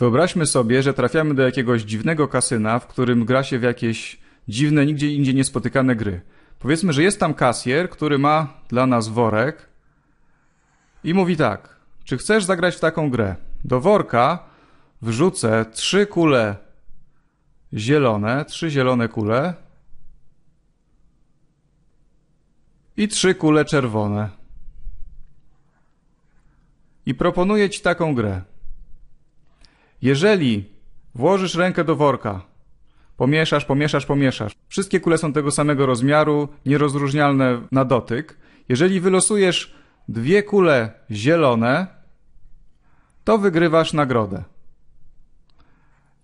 Wyobraźmy sobie, że trafiamy do jakiegoś dziwnego kasyna, w którym gra się w jakieś dziwne, nigdzie indziej niespotykane gry. Powiedzmy, że jest tam kasjer, który ma dla nas worek i mówi tak: Czy chcesz zagrać w taką grę? Do worka wrzucę trzy kule zielone, trzy zielone kule i trzy kule czerwone. I proponuję ci taką grę. Jeżeli włożysz rękę do worka, pomieszasz, pomieszasz, pomieszasz, wszystkie kule są tego samego rozmiaru, nierozróżnialne na dotyk. Jeżeli wylosujesz dwie kule zielone, to wygrywasz nagrodę.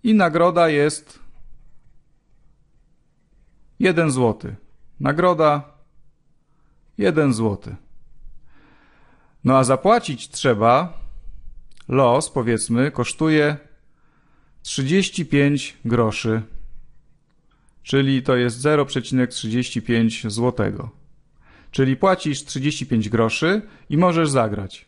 I nagroda jest 1 zł. Nagroda 1 zł. No a zapłacić trzeba. Los, powiedzmy, kosztuje 35 groszy, czyli to jest 0,35 złotego. Czyli płacisz 35 groszy i możesz zagrać.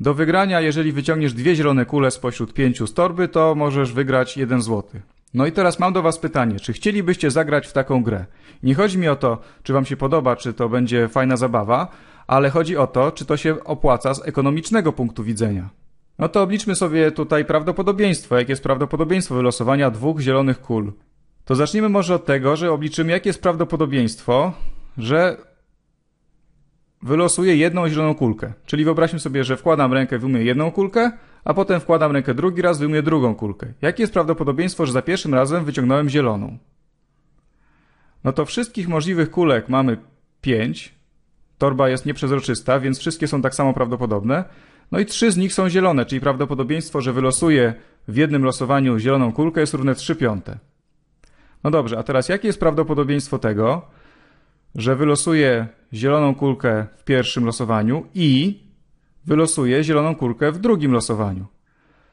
Do wygrania, jeżeli wyciągniesz dwie zielone kule spośród pięciu z torby, to możesz wygrać 1 złoty. No i teraz mam do Was pytanie, czy chcielibyście zagrać w taką grę? Nie chodzi mi o to, czy Wam się podoba, czy to będzie fajna zabawa, ale chodzi o to, czy to się opłaca z ekonomicznego punktu widzenia. No to obliczmy sobie tutaj prawdopodobieństwo. Jakie jest prawdopodobieństwo wylosowania dwóch zielonych kul? To zacznijmy może od tego, że obliczymy, jakie jest prawdopodobieństwo, że wylosuję jedną zieloną kulkę. Czyli wyobraźmy sobie, że wkładam rękę, wyjmuję jedną kulkę, a potem wkładam rękę drugi raz, wyjmuję drugą kulkę. Jakie jest prawdopodobieństwo, że za pierwszym razem wyciągnąłem zieloną? No to wszystkich możliwych kulek mamy 5. Torba jest nieprzezroczysta, więc wszystkie są tak samo prawdopodobne. No i trzy z nich są zielone, czyli prawdopodobieństwo, że wylosuje w jednym losowaniu zieloną kulkę jest równe 3 piąte. No dobrze, a teraz jakie jest prawdopodobieństwo tego, że wylosuje zieloną kulkę w pierwszym losowaniu i wylosuje zieloną kulkę w drugim losowaniu?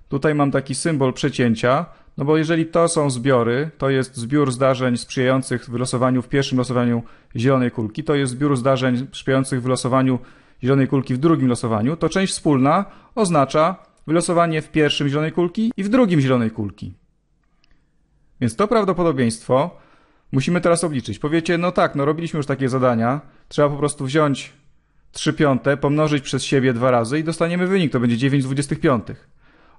Tutaj mam taki symbol przecięcia, no bo jeżeli to są zbiory, to jest zbiór zdarzeń sprzyjających wylosowaniu w pierwszym losowaniu zielonej kulki, to jest zbiór zdarzeń sprzyjających wylosowaniu zielonej kulki w drugim losowaniu, to część wspólna oznacza wylosowanie w pierwszym zielonej kulki i w drugim zielonej kulki. Więc to prawdopodobieństwo musimy teraz obliczyć. Powiecie, no tak, no robiliśmy już takie zadania, trzeba po prostu wziąć 3 piąte, pomnożyć przez siebie dwa razy i dostaniemy wynik, to będzie 9 piątych.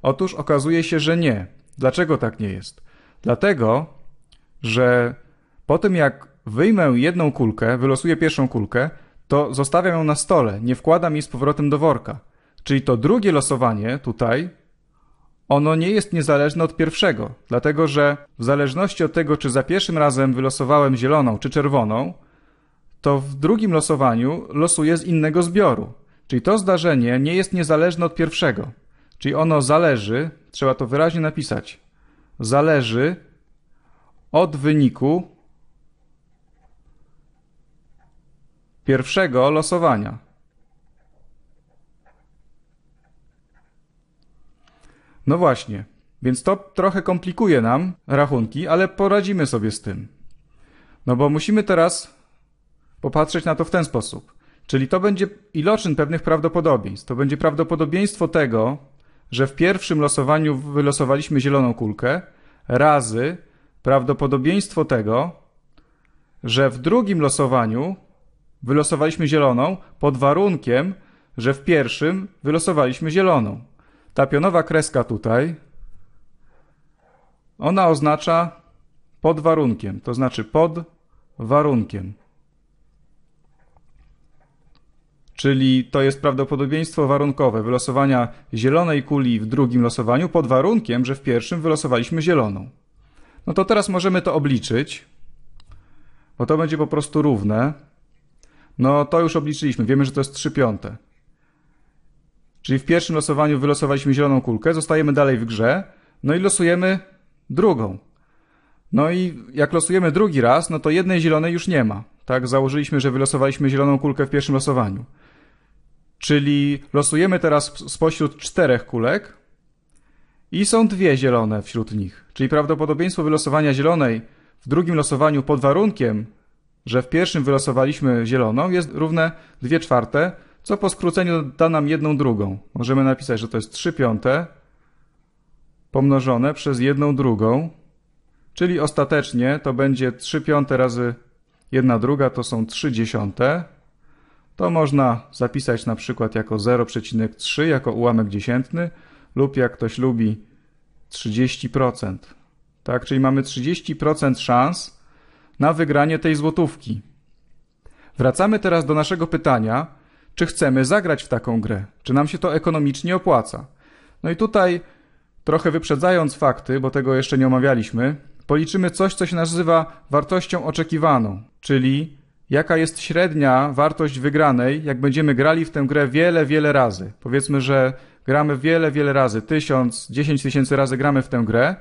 Otóż okazuje się, że nie. Dlaczego tak nie jest? Dlatego, że po tym jak wyjmę jedną kulkę, wylosuję pierwszą kulkę, to zostawiam ją na stole, nie wkładam jej z powrotem do worka. Czyli to drugie losowanie tutaj, ono nie jest niezależne od pierwszego, dlatego że w zależności od tego, czy za pierwszym razem wylosowałem zieloną czy czerwoną, to w drugim losowaniu losuję z innego zbioru. Czyli to zdarzenie nie jest niezależne od pierwszego. Czyli ono zależy, trzeba to wyraźnie napisać, zależy od wyniku pierwszego losowania. No właśnie, więc to trochę komplikuje nam rachunki, ale poradzimy sobie z tym. No bo musimy teraz popatrzeć na to w ten sposób. Czyli to będzie iloczyn pewnych prawdopodobieństw. To będzie prawdopodobieństwo tego, że w pierwszym losowaniu wylosowaliśmy zieloną kulkę, razy prawdopodobieństwo tego, że w drugim losowaniu wylosowaliśmy zieloną pod warunkiem, że w pierwszym wylosowaliśmy zieloną. Ta pionowa kreska tutaj, ona oznacza pod warunkiem, to znaczy pod warunkiem. Czyli to jest prawdopodobieństwo warunkowe wylosowania zielonej kuli w drugim losowaniu pod warunkiem, że w pierwszym wylosowaliśmy zieloną. No to teraz możemy to obliczyć, bo to będzie po prostu równe no to już obliczyliśmy, wiemy, że to jest 3 piąte. Czyli w pierwszym losowaniu wylosowaliśmy zieloną kulkę, zostajemy dalej w grze, no i losujemy drugą. No i jak losujemy drugi raz, no to jednej zielonej już nie ma. Tak, założyliśmy, że wylosowaliśmy zieloną kulkę w pierwszym losowaniu. Czyli losujemy teraz spośród czterech kulek i są dwie zielone wśród nich. Czyli prawdopodobieństwo wylosowania zielonej w drugim losowaniu pod warunkiem, że w pierwszym wylosowaliśmy zieloną, jest równe 2 czwarte, co po skróceniu da nam jedną drugą. Możemy napisać, że to jest 3 piąte pomnożone przez jedną drugą, czyli ostatecznie to będzie 3 piąte razy 1 druga, to są 3 dziesiąte. To można zapisać na przykład jako 0,3 jako ułamek dziesiętny lub jak ktoś lubi 30%. Tak, czyli mamy 30% szans, na wygranie tej złotówki. Wracamy teraz do naszego pytania, czy chcemy zagrać w taką grę, czy nam się to ekonomicznie opłaca. No i tutaj, trochę wyprzedzając fakty, bo tego jeszcze nie omawialiśmy, policzymy coś, co się nazywa wartością oczekiwaną, czyli jaka jest średnia wartość wygranej, jak będziemy grali w tę grę wiele, wiele razy. Powiedzmy, że gramy wiele, wiele razy, tysiąc, dziesięć tysięcy razy gramy w tę grę.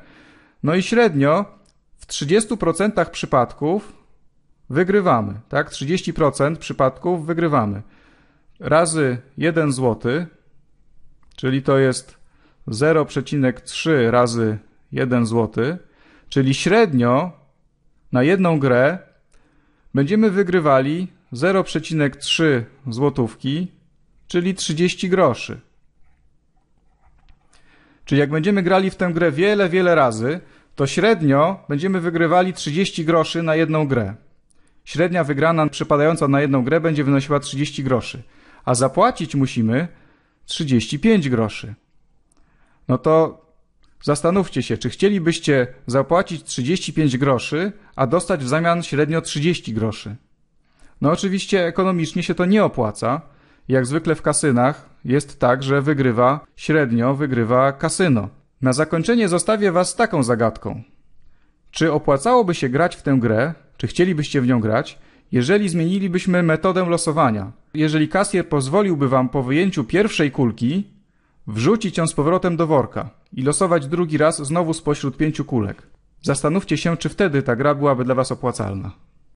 No i średnio w 30% przypadków wygrywamy, tak? 30% przypadków wygrywamy. Razy 1 zł, czyli to jest 0,3 razy 1 zł, czyli średnio na jedną grę będziemy wygrywali 0,3 złotówki, czyli 30 groszy. Czyli jak będziemy grali w tę grę wiele, wiele razy, to średnio będziemy wygrywali 30 groszy na jedną grę. Średnia wygrana przypadająca na jedną grę będzie wynosiła 30 groszy, a zapłacić musimy 35 groszy. No to zastanówcie się, czy chcielibyście zapłacić 35 groszy, a dostać w zamian średnio 30 groszy. No oczywiście ekonomicznie się to nie opłaca. Jak zwykle w kasynach jest tak, że wygrywa średnio, wygrywa kasyno. Na zakończenie zostawię was taką zagadką. Czy opłacałoby się grać w tę grę, czy chcielibyście w nią grać, jeżeli zmienilibyśmy metodę losowania? Jeżeli kasjer pozwoliłby wam po wyjęciu pierwszej kulki wrzucić ją z powrotem do worka i losować drugi raz znowu spośród pięciu kulek. Zastanówcie się, czy wtedy ta gra byłaby dla was opłacalna.